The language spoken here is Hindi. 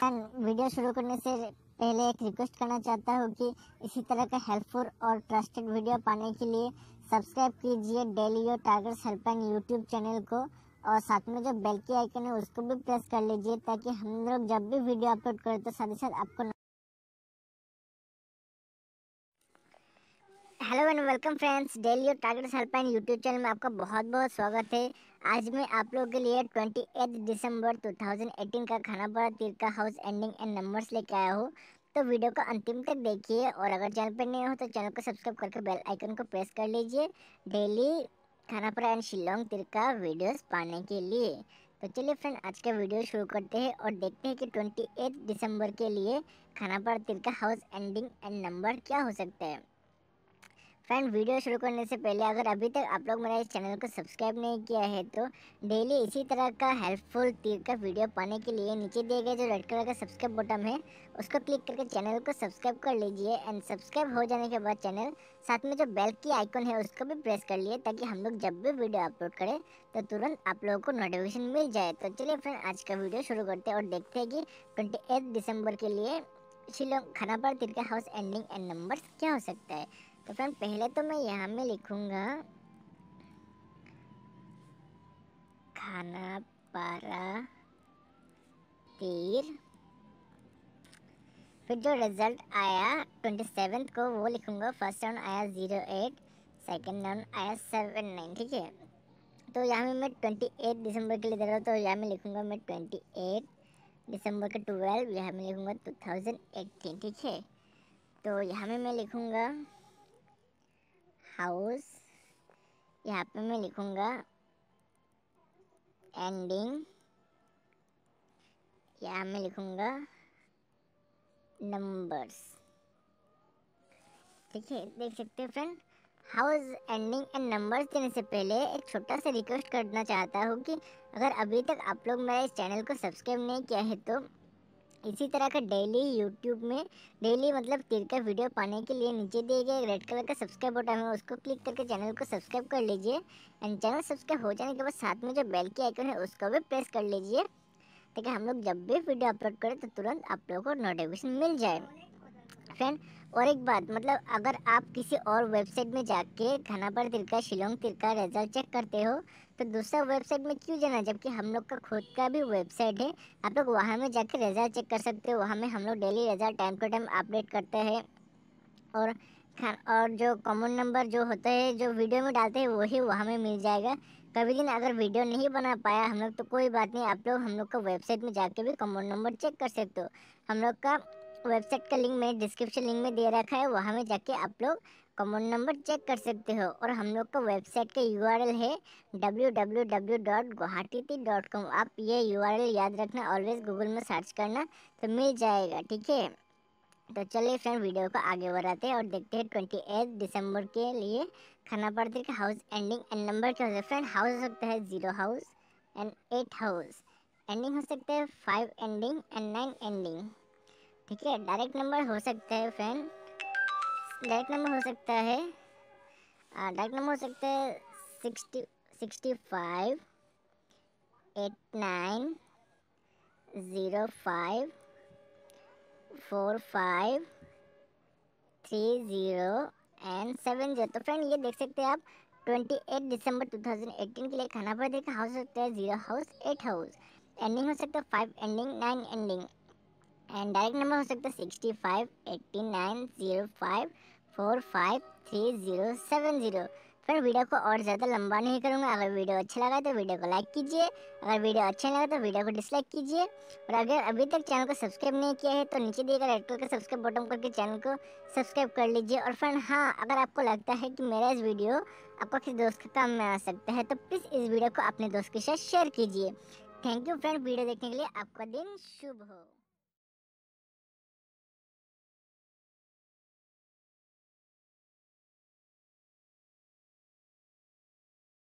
खान वीडियो शुरू करने से पहले एक रिक्वेस्ट करना चाहता हूँ कि इसी तरह का हेल्पफुल और ट्रस्टेड वीडियो पाने के लिए सब्सक्राइब कीजिए daily your targets helpline YouTube channel को और साथ में जो बेल की आइकन है उसको भी प्रेस कर लीजिए ताकि हम लोग जब भी वीडियो अपलोड करें तो साथ ही साथ आपको hello and welcome friends daily your targets helpline YouTube channel में आपका बहुत बहुत स्वागत है आज मैं आप लोगों के लिए twenty December two thousand eighteen का खाना पड़ा तीर का हाउस एंडिंग एंड नंबर्स लेके आया हूँ तो वीडियो को अंतिम तक देखिए और अगर चैनल पर नहीं हो तो चैनल को सब्सक्राइब करके बेल आइकन को प्रेस कर लीजिए डेली खानापरा एंड शिलोंग तिर का वीडियोस पाने के लिए तो चलिए फ्रेंड आज का वीडियो शुरू करते हैं और देखते हैं कि ट्वेंटी दिसंबर के लिए खानापरा तिर का हाउस एंडिंग एंड नंबर क्या हो सकता है फ्रेंड वीडियो शुरू करने से पहले अगर अभी तक आप लोग मेरा इस चैनल को सब्सक्राइब नहीं किया है तो डेली इसी तरह का हेल्पफुल तीर का वीडियो पाने के लिए नीचे दिए गए जो रेड कलर का सब्सक्राइब बटन है उसको क्लिक करके चैनल को सब्सक्राइब कर लीजिए एंड सब्सक्राइब हो जाने के बाद चैनल साथ में जो बेल की आइकन है उसको भी प्रेस कर लिए ताकि हम लोग जब भी वीडियो अपलोड करें तो तुरंत आप लोगों को नोटिफिकेशन मिल जाए तो चलिए फ्रेंड आज का वीडियो शुरू करते हैं और देखते हैं कि ट्वेंटी दिसंबर के लिए शिलोंग खानापाड़ तिरका हाउस एंडिंग एंड नंबर्स क्या हो सकता है तो फ्रेंड पहले तो मैं यहाँ में लिखूँगा खाना पारा तीर फिर जो रिजल्ट आया ट्वेंटी सेवन को वो लिखूँगा फर्स्ट राउंड आया ज़ीरो एट सेकेंड राउंड आया सेवन नाइन ठीक है तो यहाँ में मैं ट्वेंटी एट दिसंबर के लिए दे रहा हूँ तो यहाँ में लिखूँगा मैं ट्वेंटी एट दिसंबर का ट्वेल्व यहाँ में लिखूँगा टू थाउजेंड एटीन ठीक है तो यहाँ में मैं लिखूँगा हाउस यहाँ पे मैं लिखूँगा एंडिंग यहाँ मैं लिखूँगा नंबर्स ठीक है देख सकते हो friend house ending and numbers देने से पहले एक छोटा सा रिक्वेस्ट करना चाहता हूँ कि अगर अभी तक आप लोग मेरे इस चैनल को सब्सक्राइब नहीं किया है तो इसी तरह का डेली यूट्यूब में डेली मतलब क्रिकेट वीडियो पाने के लिए नीचे दिए गए रेड कलर का सब्सक्राइब बटन है उसको क्लिक करके चैनल को सब्सक्राइब कर लीजिए एंड चैनल सब्सक्राइब हो जाने के बाद साथ में जो बेल की आइकन है उसको भी प्रेस कर लीजिए ताकि हम लोग जब भी वीडियो अपलोड करें तो तुरंत आप लोगों को नोटिफिकेशन मिल जाए फ्रेंड और एक बात मतलब अगर आप किसी और वेबसाइट में जाके घनाबर तिरका शिलोंग तिरका रिजल्ट चेक करते हो तो दूसरा वेबसाइट में क्यों जाना जबकि हम लोग का खुद का भी वेबसाइट है आप लोग वहाँ में जाके रिजल्ट चेक कर सकते हो वहाँ में हम लोग daily result time to time update करते हैं और खान और जो कॉमन नंबर जो होता है जो वीडियो में डालते हैं वही वहाँ में मिल जाएगा कभी दिन अगर वीडियो नहीं बना पाया हम लोग तो कोई बात नहीं आप लोग हम लोग का वेबसाइट में जाके भी कॉमन नंबर चेक कर सकते हो हम लोग का वेबसाइट का लिंक मैं डिस्क्रिप्शन लिंक में दे रखा है वहाँ में जाके आप लोग कमोन नंबर चेक कर सकते हो और हम लोग का वेबसाइट का यूआरएल है W W W dot Guwahati dot com आप ये यूआरएल याद रखना ऑलवेज गूगल में सर्च करना तो मिल जाएगा ठीक है तो चलिए फ्रेंड वीडियो को आगे बढ़ाते हैं और देखते हैं ट्वेंटी एट दिसंबर के लिए खाना पड़ती का हाउस एंडिंग एंड नंबर क्या हो है फ्रेंड हाउस हो सकता है zero house and eight house ending हो सकता है five ending and nine ending ठीक है डायरेक्ट नंबर हो सकता है फ्रेंड डायरेक्ट नंबर हो सकता है डायरेक्ट नंबर हो सकता है sixty sixty five eight nine zero five four five three zero and seven zero तो फ्रेंड ये देख सकते हैं आप twenty eight December two thousand eighteen के लिए खाना पर देखा हाउस हो सकता है zero house eight house ending हो सकता है five ending nine ending and direct number हो सकता है sixty five eighty nine zero five four five three zero seven zero friend video को और ज़्यादा लंबा नहीं करूँगा अगर वीडियो अच्छा लगा तो वीडियो को लाइक कीजिए अगर वीडियो अच्छा लगा तो वीडियो को डिसलाइक कीजिए और अगर अभी तक चैनल को सब्सक्राइब नहीं किया है तो नीचे दिए गए रेड कलर का सब्सक्राइब बटन करके चैनल को सब्सक्राइब कर लीजिए और फ्रेंड हाँ अगर आपको लगता है कि मेरा इस वीडियो आपको किसी दोस्त के काम में आ सकता है तो प्लीज़ इस वीडियो को अपने दोस्त के साथ शेयर कीजिए थैंक यू फ्रेंड वीडियो देखने के लिए आपका दिन शुभ हो